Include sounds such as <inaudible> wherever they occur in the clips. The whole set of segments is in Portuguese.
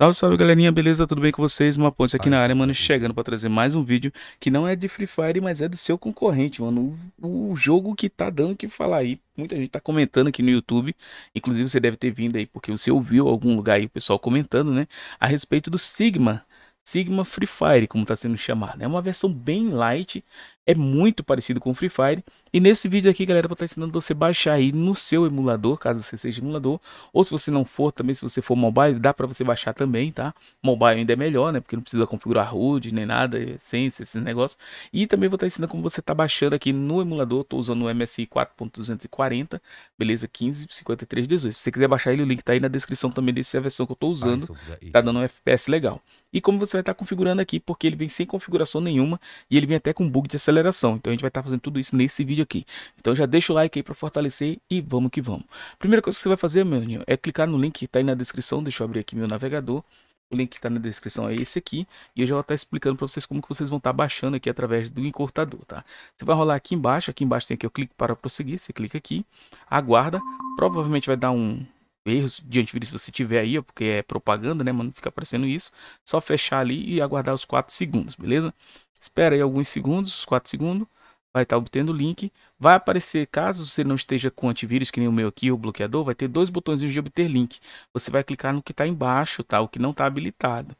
Salve, salve galerinha, beleza? Tudo bem com vocês? Uma ponte aqui na área, mano, chegando para trazer mais um vídeo que não é de Free Fire, mas é do seu concorrente, mano. O, o jogo que tá dando o que falar aí. Muita gente tá comentando aqui no YouTube. Inclusive, você deve ter vindo aí, porque você ouviu algum lugar aí o pessoal comentando, né? A respeito do Sigma. Sigma Free Fire, como tá sendo chamado. É uma versão bem light é muito parecido com o Free Fire. E nesse vídeo aqui, galera, vou estar ensinando você baixar aí no seu emulador, caso você seja emulador, ou se você não for também, se você for mobile, dá para você baixar também, tá? Mobile ainda é melhor, né? Porque não precisa configurar HUD nem nada, essência, esses negócios. E também vou estar ensinando como você tá baixando aqui no emulador, tô usando o MSI 4.240, beleza? 155318. Se você quiser baixar ele, o link tá aí na descrição também desse a versão que eu tô usando. Tá dando um FPS legal e como você vai estar configurando aqui, porque ele vem sem configuração nenhuma e ele vem até com bug de aceleração. Então a gente vai estar fazendo tudo isso nesse vídeo aqui. Então já deixa o like aí para fortalecer e vamos que vamos. Primeira coisa que você vai fazer, meu amigo, é clicar no link que está aí na descrição. Deixa eu abrir aqui meu navegador. O link que está na descrição é esse aqui. E eu já vou estar explicando para vocês como que vocês vão estar baixando aqui através do encurtador, tá? Você vai rolar aqui embaixo. Aqui embaixo tem aqui o clique para prosseguir. Você clica aqui, aguarda. Provavelmente vai dar um erros de antivírus se você tiver aí, porque é propaganda, né, mano? Fica aparecendo isso. Só fechar ali e aguardar os 4 segundos, beleza? Espera aí alguns segundos, os 4 segundos. Vai estar tá obtendo o link. Vai aparecer, caso você não esteja com antivírus, que nem o meu aqui, o bloqueador, vai ter dois botões de obter link. Você vai clicar no que está embaixo, tá? O que não está habilitado.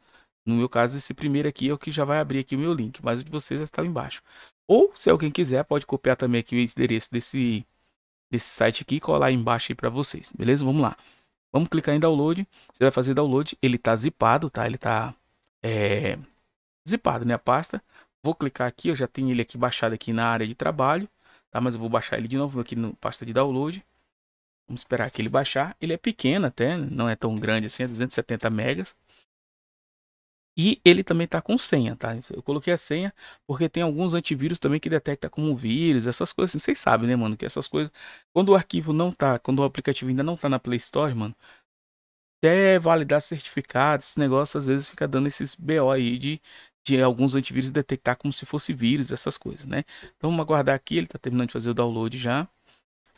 No meu caso, esse primeiro aqui é o que já vai abrir aqui o meu link, mas o de vocês já está embaixo. Ou, se alguém quiser, pode copiar também aqui o endereço desse desse site aqui e colar embaixo para vocês, beleza? Vamos lá. Vamos clicar em download. Você vai fazer download. Ele tá zipado, tá? Ele tá é, zipado, né? A pasta. Vou clicar aqui. Eu já tenho ele aqui baixado aqui na área de trabalho, tá? Mas eu vou baixar ele de novo aqui na no pasta de download. Vamos esperar que ele baixar. Ele é pequeno até, não é tão grande assim, é 270 megas. E ele também está com senha, tá? Eu coloquei a senha porque tem alguns antivírus também que detecta como vírus, essas coisas assim. Vocês sabem, né, mano? Que essas coisas. Quando o arquivo não tá, quando o aplicativo ainda não tá na Play Store, mano, até validar certificados, esse negócio às vezes fica dando esses BO aí de, de alguns antivírus detectar como se fosse vírus, essas coisas, né? Então vamos aguardar aqui, ele tá terminando de fazer o download já.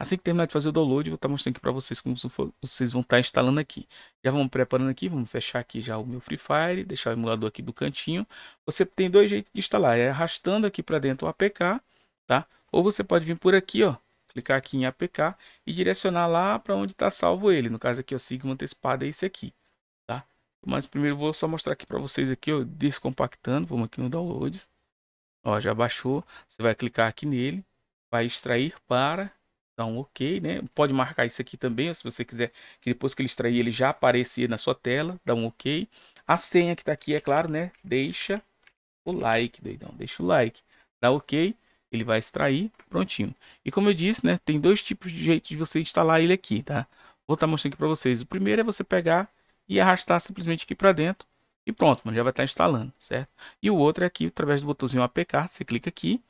Assim que terminar de fazer o download, vou estar tá mostrando aqui para vocês como vocês vão estar tá instalando aqui. Já vamos preparando aqui, vamos fechar aqui já o meu Free Fire, deixar o emulador aqui do cantinho. Você tem dois jeitos de instalar, é arrastando aqui para dentro o APK, tá? Ou você pode vir por aqui, ó, clicar aqui em APK e direcionar lá para onde está salvo ele. No caso aqui, o Sigma antecipado é esse aqui, tá? Mas primeiro vou só mostrar aqui para vocês aqui, ó, descompactando. Vamos aqui no Downloads. Ó, já baixou. Você vai clicar aqui nele, vai extrair para então, ok, né? Pode marcar isso aqui também, se você quiser que depois que ele extrair ele já aparecer na sua tela, dá um ok. A senha que está aqui, é claro, né? Deixa o like, doidão, deixa o like. Dá ok, ele vai extrair, prontinho. E como eu disse, né? Tem dois tipos de jeito de você instalar ele aqui, tá? Vou estar tá mostrando aqui para vocês. O primeiro é você pegar e arrastar simplesmente aqui para dentro. E pronto, mano, já vai estar tá instalando, certo? E o outro é aqui, através do botãozinho APK, você clica aqui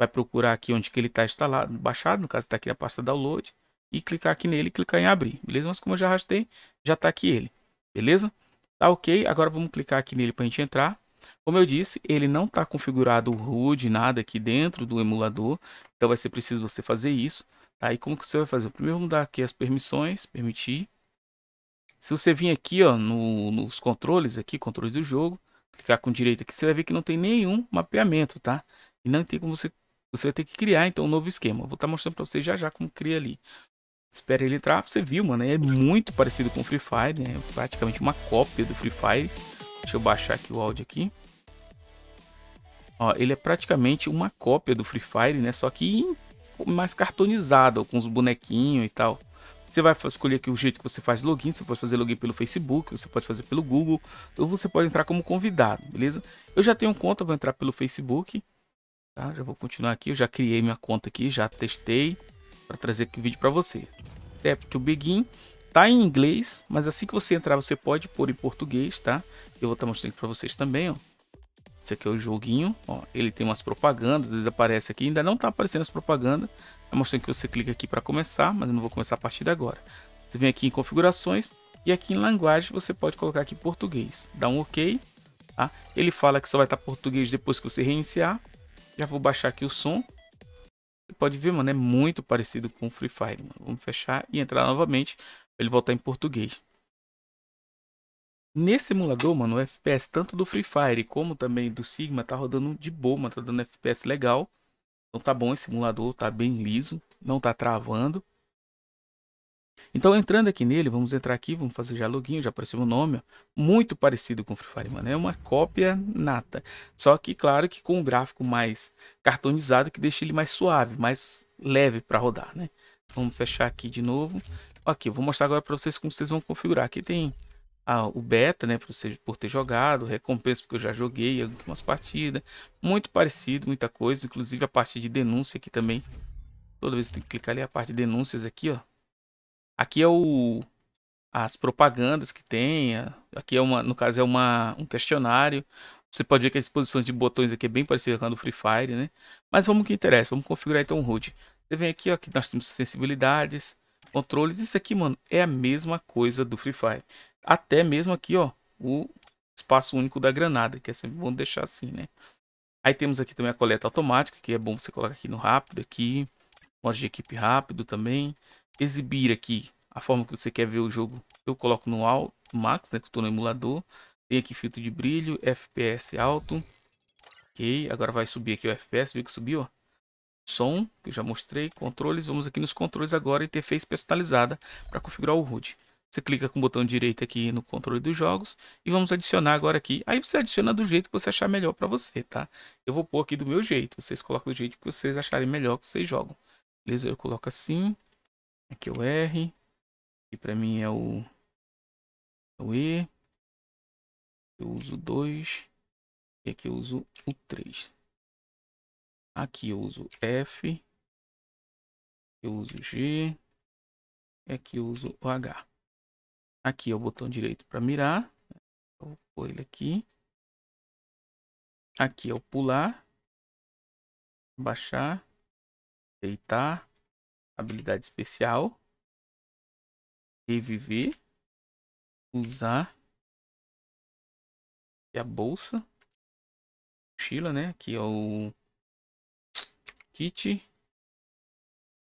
vai procurar aqui onde que ele está instalado, baixado, no caso está aqui a pasta download, e clicar aqui nele e clicar em abrir, beleza? Mas como eu já arrastei, já está aqui ele, beleza? Tá ok, agora vamos clicar aqui nele para a gente entrar. Como eu disse, ele não está configurado o root, nada aqui dentro do emulador, então vai ser preciso você fazer isso. Aí tá? como que você vai fazer? Primeiro vamos dar aqui as permissões, permitir. Se você vir aqui ó, no, nos controles, aqui, controles do jogo, clicar com direito aqui, você vai ver que não tem nenhum mapeamento, tá? E não tem como você você vai ter que criar então um novo esquema. Eu vou estar tá mostrando para você já já como cria ali. Espera ele entrar, você viu, mano, é muito parecido com o Free Fire, né? É praticamente uma cópia do Free Fire. Deixa eu baixar aqui o áudio aqui. Ó, ele é praticamente uma cópia do Free Fire, né? Só que mais cartonizado, com os bonequinhos e tal. Você vai escolher aqui o jeito que você faz login. Você pode fazer login pelo Facebook, você pode fazer pelo Google, ou você pode entrar como convidado, beleza? Eu já tenho conta, vou entrar pelo Facebook. Tá? Já vou continuar aqui, eu já criei minha conta aqui, já testei para trazer aqui o vídeo para você. Tap to begin, tá em inglês, mas assim que você entrar você pode pôr em português, tá? Eu vou estar tá mostrando para vocês também, ó. Esse aqui é o joguinho, ó, ele tem umas propagandas, às vezes aparece aqui, ainda não tá aparecendo as propagandas. é mostrando que você clica aqui para começar, mas eu não vou começar a partir de agora. Você vem aqui em configurações e aqui em linguagem você pode colocar aqui português. Dá um OK, tá? Ele fala que só vai estar tá português depois que você reiniciar. Já vou baixar aqui o som. Você pode ver, mano, é muito parecido com Free Fire, mano. Vamos fechar e entrar novamente ele voltar em português. Nesse emulador, mano, o FPS tanto do Free Fire como também do Sigma tá rodando de boa, mano, tá dando FPS legal. Então tá bom esse emulador, tá bem liso, não tá travando. Então, entrando aqui nele, vamos entrar aqui, vamos fazer já login, já apareceu o nome, ó, muito parecido com o Free Fire, mano, é uma cópia nata. Só que, claro, que com um gráfico mais cartonizado, que deixa ele mais suave, mais leve para rodar, né? Vamos fechar aqui de novo. Aqui, vou mostrar agora para vocês como vocês vão configurar. Aqui tem a, ah, o beta, né, por, ser, por ter jogado, recompensa porque eu já joguei algumas partidas. Muito parecido, muita coisa, inclusive a parte de denúncia aqui também. Toda vez que tem que clicar ali, a parte de denúncias aqui, ó Aqui é o as propagandas que tem. Aqui é uma, no caso é uma um questionário. Você pode ver que a exposição de botões aqui é bem parecida com a do Free Fire, né? Mas vamos que interessa, vamos configurar então o HUD. Você vem aqui, ó, aqui nós temos sensibilidades, controles. Isso aqui, mano, é a mesma coisa do Free Fire. Até mesmo aqui, ó, o espaço único da granada, que é sempre bom deixar assim, né? Aí temos aqui também a coleta automática, que é bom você colocar aqui no rápido, aqui. Modo de equipe rápido também exibir aqui a forma que você quer ver o jogo, eu coloco no alto, max, né, que eu estou no emulador. Tem aqui filtro de brilho, FPS alto. Ok, agora vai subir aqui o FPS, viu que subiu? Som, que eu já mostrei, controles. Vamos aqui nos controles agora, interface personalizada para configurar o HUD. Você clica com o botão direito aqui no controle dos jogos e vamos adicionar agora aqui. Aí você adiciona do jeito que você achar melhor para você, tá? Eu vou pôr aqui do meu jeito, vocês colocam do jeito que vocês acharem melhor que vocês jogam. Beleza? Eu coloco assim. Aqui é, é o R. e para mim é o, é o E. Eu uso 2. E aqui eu uso o 3. Aqui eu uso F. Eu uso G. E aqui eu uso o H. Aqui é o botão direito para mirar. Né? vou pôr ele aqui. Aqui é o pular. Baixar. Deitar habilidade especial, reviver, usar e a bolsa, mochila, né? Aqui é o kit,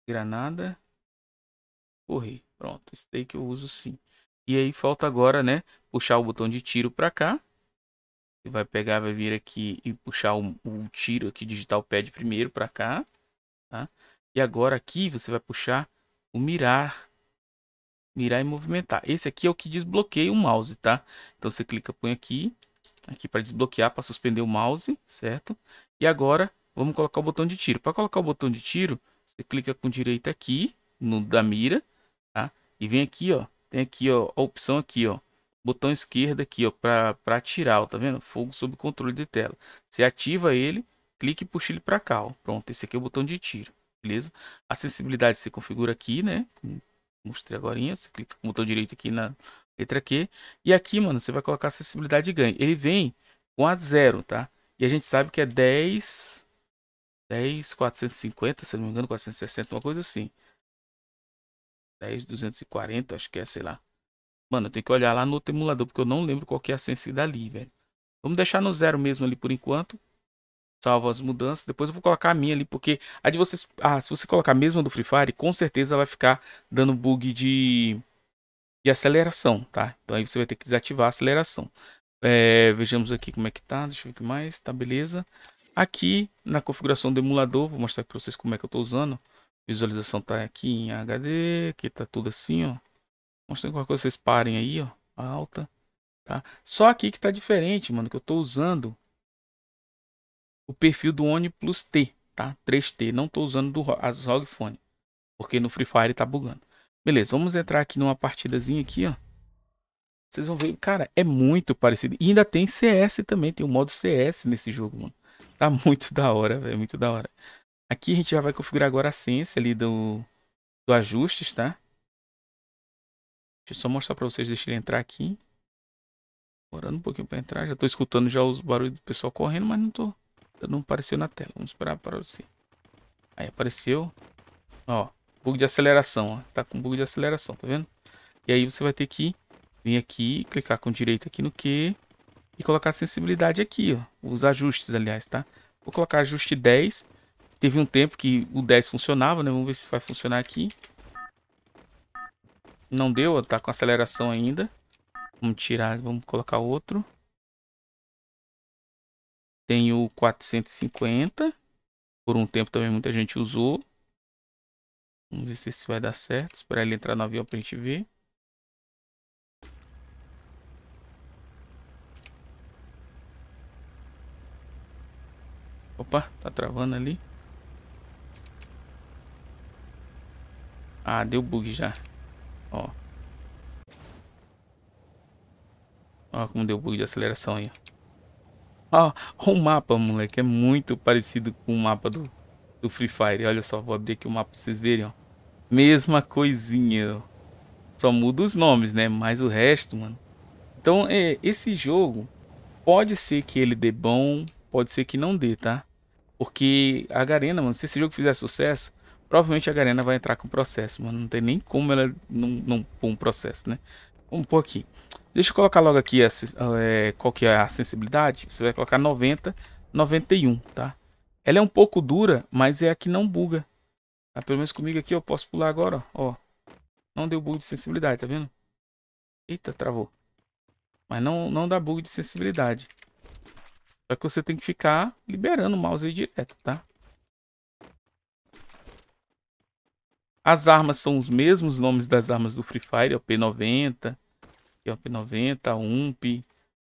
granada, correr. Pronto, esse daí que eu uso sim. E aí falta agora, né, puxar o botão de tiro para cá. Você vai pegar, vai vir aqui e puxar o, o tiro aqui, digital pad primeiro para cá, tá? E agora aqui você vai puxar o mirar. Mirar e movimentar. Esse aqui é o que desbloqueia o mouse, tá? Então você clica, põe aqui. Aqui para desbloquear, para suspender o mouse, certo? E agora vamos colocar o botão de tiro. Para colocar o botão de tiro, você clica com direita aqui, no da mira, tá? E vem aqui, ó. Tem aqui, ó, a opção aqui, ó botão esquerdo aqui, ó, para atirar, ó, tá vendo? Fogo sob controle de tela. Você ativa ele, clica e puxa ele para cá, ó. Pronto, esse aqui é o botão de tiro. Beleza? A acessibilidade se configura aqui, né? Mostrei agora. Você clica com o botão direito aqui na letra Q. E aqui, mano, você vai colocar acessibilidade de ganho. Ele vem com a zero, tá? E a gente sabe que é 10... 10, 450, se não me engano, 460, uma coisa assim. 10, 240, acho que é, sei lá. Mano, eu tenho que olhar lá no outro emulador, porque eu não lembro qual que é a sensibilidade ali velho. Vamos deixar no zero mesmo ali por enquanto salvo as mudanças. Depois eu vou colocar a minha ali, porque a de vocês. Ah, se você colocar a mesma do Free Fire, com certeza vai ficar dando bug de, de aceleração, tá? Então aí você vai ter que desativar a aceleração. É, vejamos aqui como é que tá. Deixa eu ver o que mais. Tá, beleza. Aqui na configuração do emulador, vou mostrar para vocês como é que eu tô usando. Visualização tá aqui em HD, aqui tá tudo assim, ó. Mostrando qualquer coisa, vocês parem aí, ó. Alta, tá? Só aqui que tá diferente, mano, que eu tô usando o perfil do OnePlus T, tá? 3T, não estou usando do, as ROG Phone, porque no Free Fire tá bugando. Beleza, vamos entrar aqui numa partidazinha aqui, ó. Vocês vão ver, cara, é muito parecido. E ainda tem CS também, tem o modo CS nesse jogo, mano. Tá <laughs> muito da hora, velho, muito da hora. Aqui a gente já vai configurar agora a ciência ali do, do ajustes, tá? Deixa eu só mostrar pra vocês, deixa ele entrar aqui. Demorando um pouquinho pra entrar, já tô escutando já os barulhos do pessoal correndo, mas não tô não apareceu na tela. Vamos esperar para você. Aí apareceu. Ó, bug de aceleração. Ó. Tá com bug de aceleração, tá vendo? E aí você vai ter que vir aqui, clicar com direito aqui no Q e colocar a sensibilidade aqui, ó. Os ajustes, aliás, tá? Vou colocar ajuste 10. Teve um tempo que o 10 funcionava, né? Vamos ver se vai funcionar aqui. Não deu, ó. tá com aceleração ainda. Vamos tirar, vamos colocar outro. Tem o 450. Por um tempo também muita gente usou. Vamos ver se isso vai dar certo. Esperar ele entrar no avião para a gente ver. Opa, tá travando ali. Ah, deu bug já. Ó. Ó como deu bug de aceleração aí. <laughs> Ó, o mapa, moleque, é muito parecido com o mapa do, do Free Fire. Olha só, vou abrir aqui o mapa pra vocês verem, ó. Mesma coisinha, ó. Só muda os nomes, né? Mas o resto, mano. Então, é, esse jogo, pode ser que ele dê bom, pode ser que não dê, tá? Porque a Garena, mano, se esse jogo fizer sucesso, provavelmente a Garena vai entrar com processo, mano. Não tem nem como ela não, não pôr um processo, né? um pouco aqui. Deixa eu colocar logo aqui essa, é, qual que é a sensibilidade. Você vai colocar 90, 91, tá? Ela é um pouco dura, mas é a que não buga. Tá? Pelo menos comigo aqui eu posso pular agora, ó. Não deu bug de sensibilidade, tá vendo? Eita, travou. Mas não, não dá bug de sensibilidade. Só que você tem que ficar liberando o mouse aí direto, tá? As armas são os mesmos nomes das armas do Free Fire, é o P90, é o P90, UMP,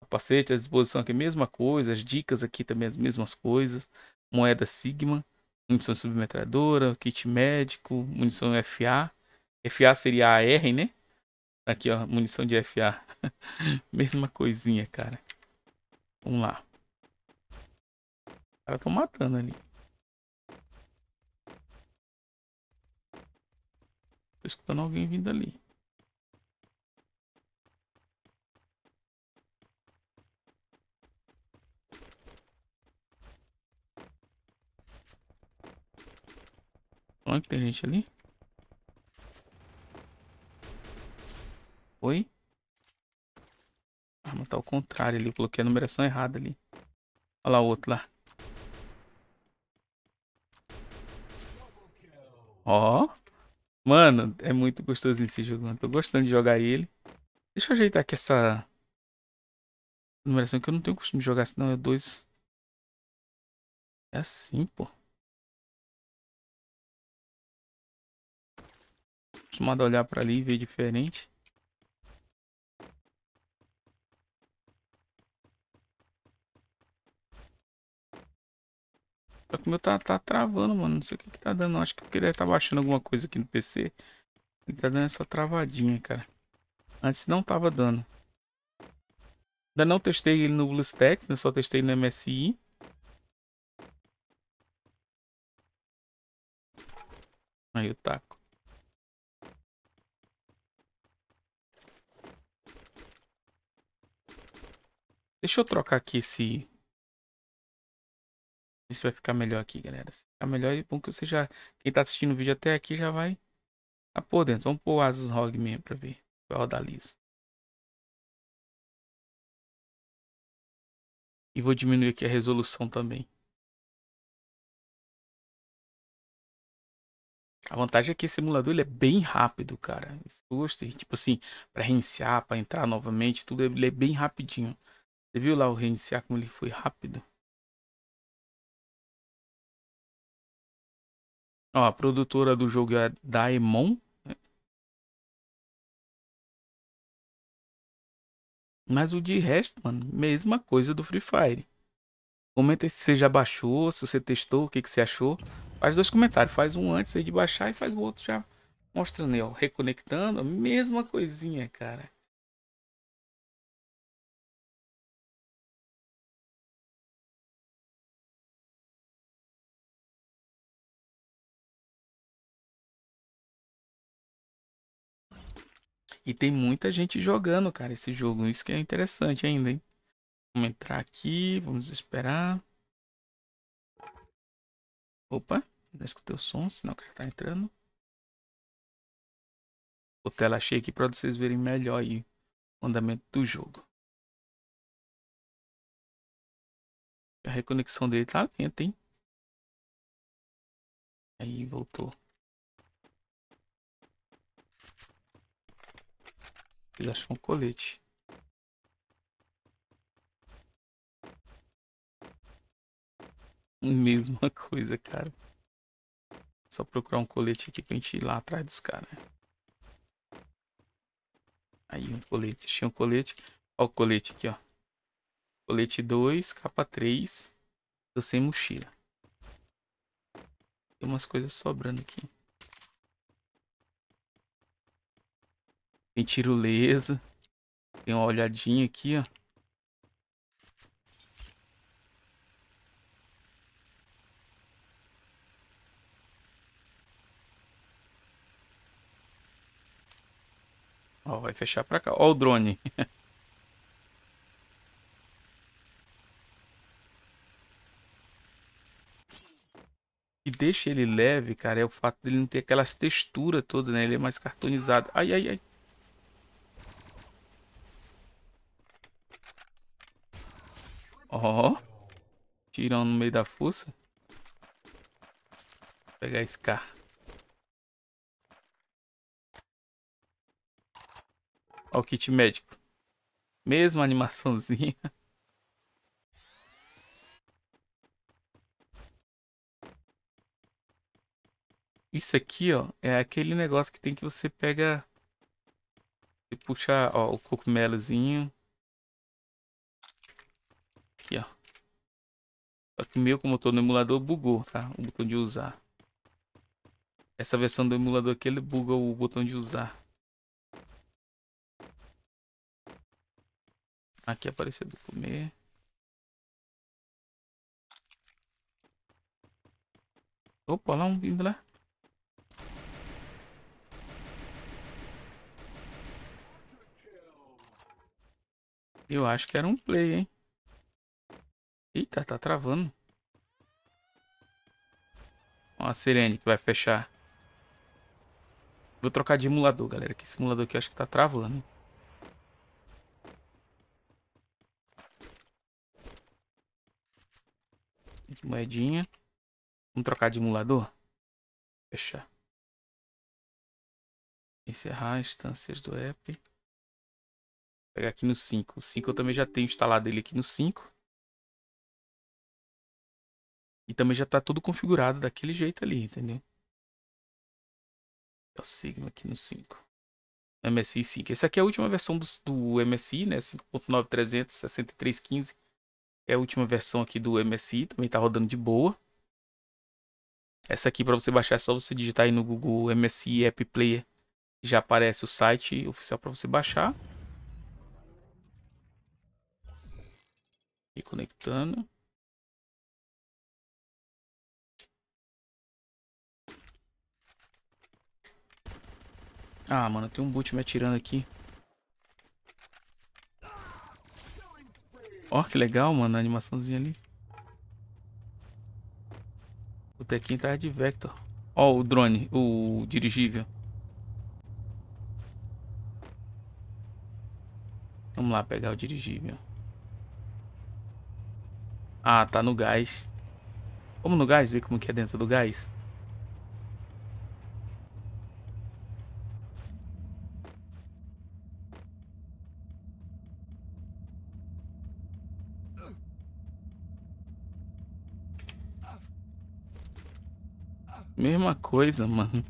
capacete, a disposição aqui é a mesma coisa, as dicas aqui também as mesmas coisas, moeda Sigma, munição submetralhadora, kit médico, munição FA, FA seria AR, né? Aqui, ó, munição de FA. <laughs> Mesma coisinha, cara. Vamos lá. Os caras estão tá matando ali. escutando alguém vindo ali. Onde tem gente ali. Oi? A ah, arma tá ao contrário ali. Eu coloquei a numeração errada ali. Olha lá o outro lá. Ó. Mano, é muito gostoso esse jogo, mano. Tô gostando de jogar ele. Deixa eu ajeitar aqui essa numeração que eu não tenho costume de jogar senão não. É dois. É assim, pô. Acostumado a olhar pra ali e ver diferente. Só tá que o meu tá, tá travando, mano. Não sei o que, que tá dando. Acho que é porque deve tá baixando alguma coisa aqui no PC. Ele tá dando essa travadinha, cara. Antes não tava dando. Ainda não testei ele no BlueStacks, né? Só testei no MSI. Aí o taco. Deixa eu trocar aqui esse isso vai ficar melhor aqui, galera. Se ficar melhor, e é bom que você já... Quem tá assistindo o vídeo até aqui já vai... Tá por dentro. Vamos pôr o Asus ROG mesmo pra ver. Vai rodar liso. E vou diminuir aqui a resolução também. A vantagem é que esse emulador ele é bem rápido, cara. Isso gostei. Tipo assim, para reiniciar, para entrar novamente, tudo ele é bem rapidinho. Você viu lá o reiniciar como ele foi rápido? Ó, a produtora do jogo é Daemon. Né? Mas o de resto, mano, mesma coisa do Free Fire. Comenta se você já baixou, se você testou, o que, que você achou. Faz dois comentários, faz um antes aí de baixar e faz o outro já mostrando aí, ó, reconectando, a mesma coisinha, cara. E tem muita gente jogando, cara, esse jogo. Isso que é interessante ainda, hein? Vamos entrar aqui, vamos esperar. Opa, não escutei o som, senão o cara tá entrando. O tela cheia aqui para vocês verem melhor aí o andamento do jogo. A reconexão dele tá lenta, hein? Aí voltou. Ele achou um colete. Mesma <laughs> coisa, cara. Só procurar um colete aqui pra gente ir lá atrás dos caras. Né? Aí, um colete. Tinha um colete. Ó o colete aqui, ó. Colete 2, capa 3. Tô sem mochila. Tem umas coisas sobrando aqui. Tem tirolesa, Tem uma olhadinha aqui, ó. Ó, vai fechar pra cá. Ó o drone. que <laughs> deixa ele leve, cara, é o fato dele não ter aquelas texturas todas, né? Ele é mais cartonizado. Ai, ai, ai. Ó. Tirão no meio da fuça. Vou pegar esse carro. Ó o kit médico. Mesma animaçãozinha. Isso aqui, ó, é aquele negócio que tem que você pega... e puxa, ó, o cogumelozinho aqui, ó. Só que o meu, como eu tô no emulador, bugou, tá? O botão de usar. Essa versão do emulador aqui, ele buga o botão de usar. Aqui apareceu do comer. Opa, lá um vindo lá. Eu acho que era um play, hein? Eita, tá travando. Ó, a sirene que vai fechar. Vou trocar de emulador, galera. Que esse emulador aqui eu acho que tá travando. Moedinha. Vamos trocar de emulador? Fechar. Encerrar instâncias do app. Vou pegar aqui no 5. O 5 eu também já tenho instalado ele aqui no 5. E também já tá tudo configurado daquele jeito ali, entendeu? É o Sigma aqui no 5. MSI 5. Essa aqui é a última versão do, do MSI, né? 5.936315. É a última versão aqui do MSI. Também tá rodando de boa. Essa aqui para você baixar é só você digitar aí no Google MSI App Player. Já aparece o site oficial para você baixar. E conectando. Ah, mano, tem um boot me atirando aqui. Ó, oh, que legal, mano, a animaçãozinha ali. O tequinho tá de Vector. Ó, oh, o drone, o dirigível. Vamos lá pegar o dirigível. Ah, tá no gás. Vamos no gás, ver como que é dentro do gás. Mesma coisa, mano.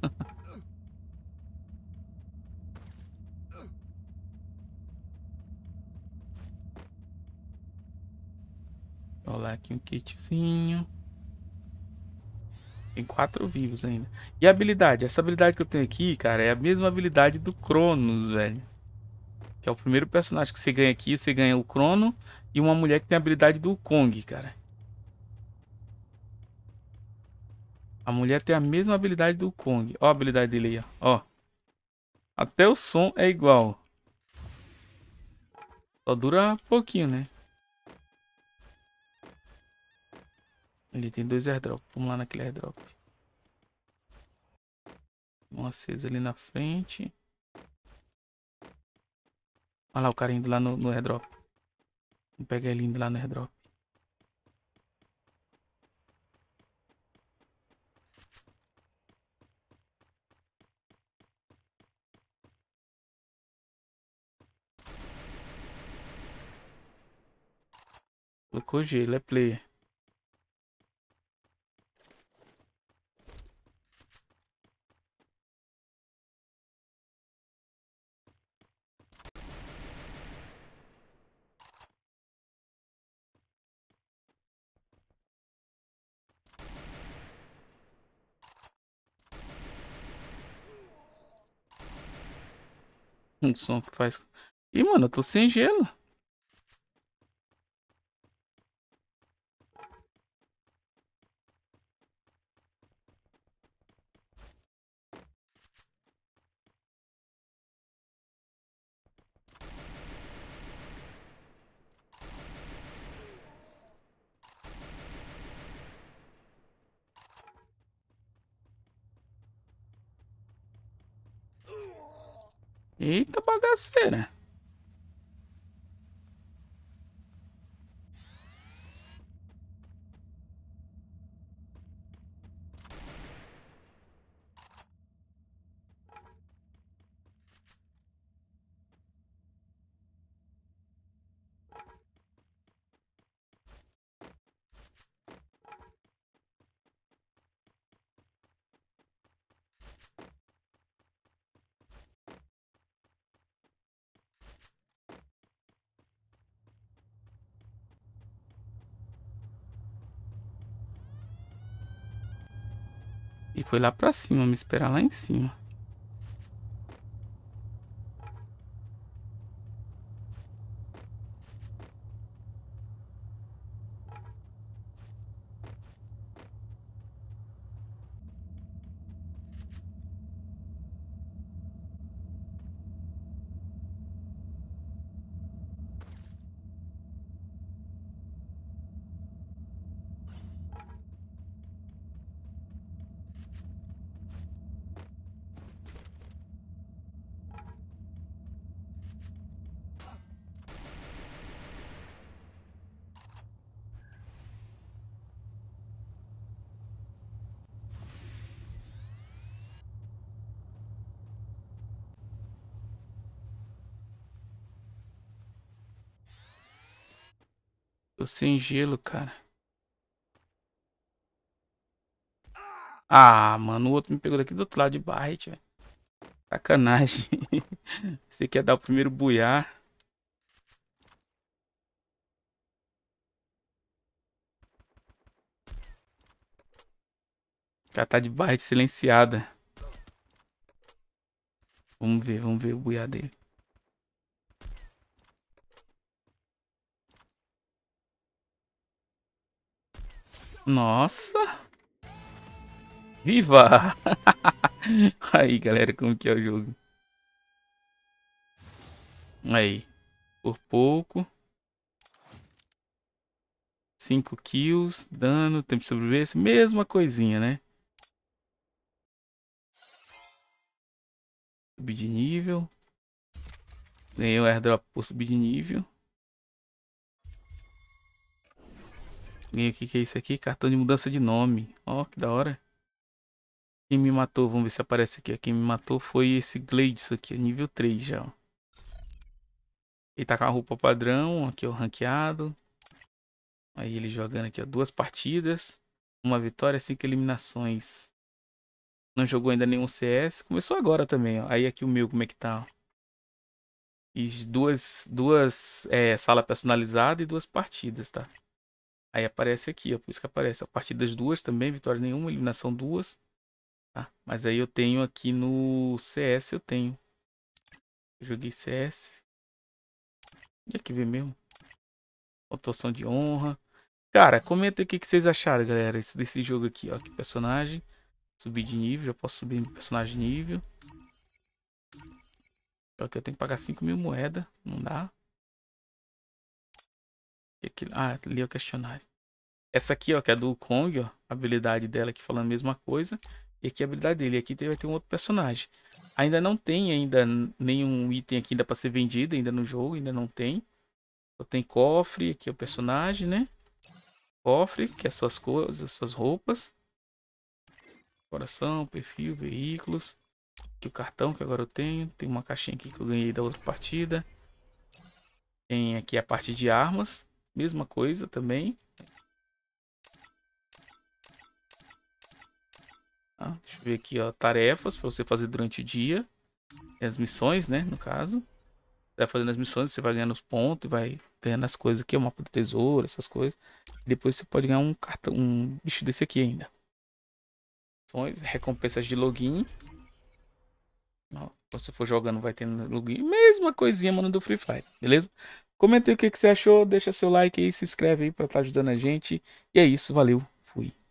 Olha aqui um kitzinho. Tem quatro vivos ainda. E a habilidade? Essa habilidade que eu tenho aqui, cara, é a mesma habilidade do Cronos, velho. Que é o primeiro personagem que você ganha aqui. Você ganha o Crono e uma mulher que tem a habilidade do Kong, cara. A mulher tem a mesma habilidade do Kong. Ó a habilidade dele aí, ó. Até o som é igual. Só dura pouquinho, né? Ele tem dois airdrop. Vamos lá naquele airdrop. Um aceso ali na frente. Olha lá o cara indo lá no, no airdrop. Vamos pegar ele indo lá no airdrop. Colocou gelo, é player. Um <laughs> som que faz. Ih, mano, eu tô sem gelo. Eita bagaceira. E foi lá pra cima, me esperar lá em cima. Tô sem gelo, cara. Ah, mano, o outro me pegou daqui do outro lado de Barret, velho. Sacanagem. <laughs> Você quer dar o primeiro buiar. Já tá de Barret silenciada. Vamos ver, vamos ver o buiar dele. Nossa! Viva! <laughs> Aí, galera, como que é o jogo? Aí. Por pouco. 5 kills, dano, tempo de sobrevivência, mesma coisinha, né? Subir de nível. Ganhei o um airdrop por subir de nível. E o que, é isso aqui? Cartão de mudança de nome. Ó, oh, que da hora. Quem me matou? Vamos ver se aparece aqui. Quem me matou foi esse Glades aqui, nível 3 já. e Ele tá com a roupa padrão, aqui o ranqueado. Aí ele jogando aqui, ó, duas partidas. Uma vitória, cinco eliminações. Não jogou ainda nenhum CS. Começou agora também, ó. Aí aqui o meu, como é que tá, ó. E duas, duas é, sala personalizada e duas partidas, tá? Aí aparece aqui, ó, por isso que aparece. A partir das duas também, vitória nenhuma, eliminação duas. Tá? Mas aí eu tenho aqui no CS, eu tenho. joguei CS. Onde é que vê mesmo? Pontuação de honra. Cara, comenta aqui o que vocês acharam, galera, desse jogo aqui, ó. Que personagem. Subir de nível, já posso subir meu personagem de nível. Só que eu tenho que pagar 5 mil moedas, não dá. aqui, ah, li o questionário. Essa aqui, ó, que é do Kong, ó, a habilidade dela aqui falando a mesma coisa. E aqui a habilidade dele. E aqui vai ter um outro personagem. Ainda não tem ainda nenhum item aqui ainda para ser vendido ainda no jogo, ainda não tem. Só tem cofre, aqui é o personagem, né? Cofre, que é suas coisas, suas roupas. Coração, perfil, veículos. Aqui o cartão que agora eu tenho. Tem uma caixinha aqui que eu ganhei da outra partida. Tem aqui a parte de armas. Mesma coisa também. Tá? Deixa eu ver aqui, ó, tarefas para você fazer durante o dia. as missões, né, no caso. Você vai fazendo as missões, você vai ganhando os pontos e vai ganhando as coisas aqui, o mapa do tesouro, essas coisas. depois você pode ganhar um cartão, um bicho desse aqui ainda. Missões, recompensas de login. Ó, você for jogando, vai tendo login. Mesma coisinha, mano, do Free Fire, beleza? Comenta aí o que, que você achou, deixa seu like aí, se inscreve aí para estar tá ajudando a gente. E é isso, valeu, fui.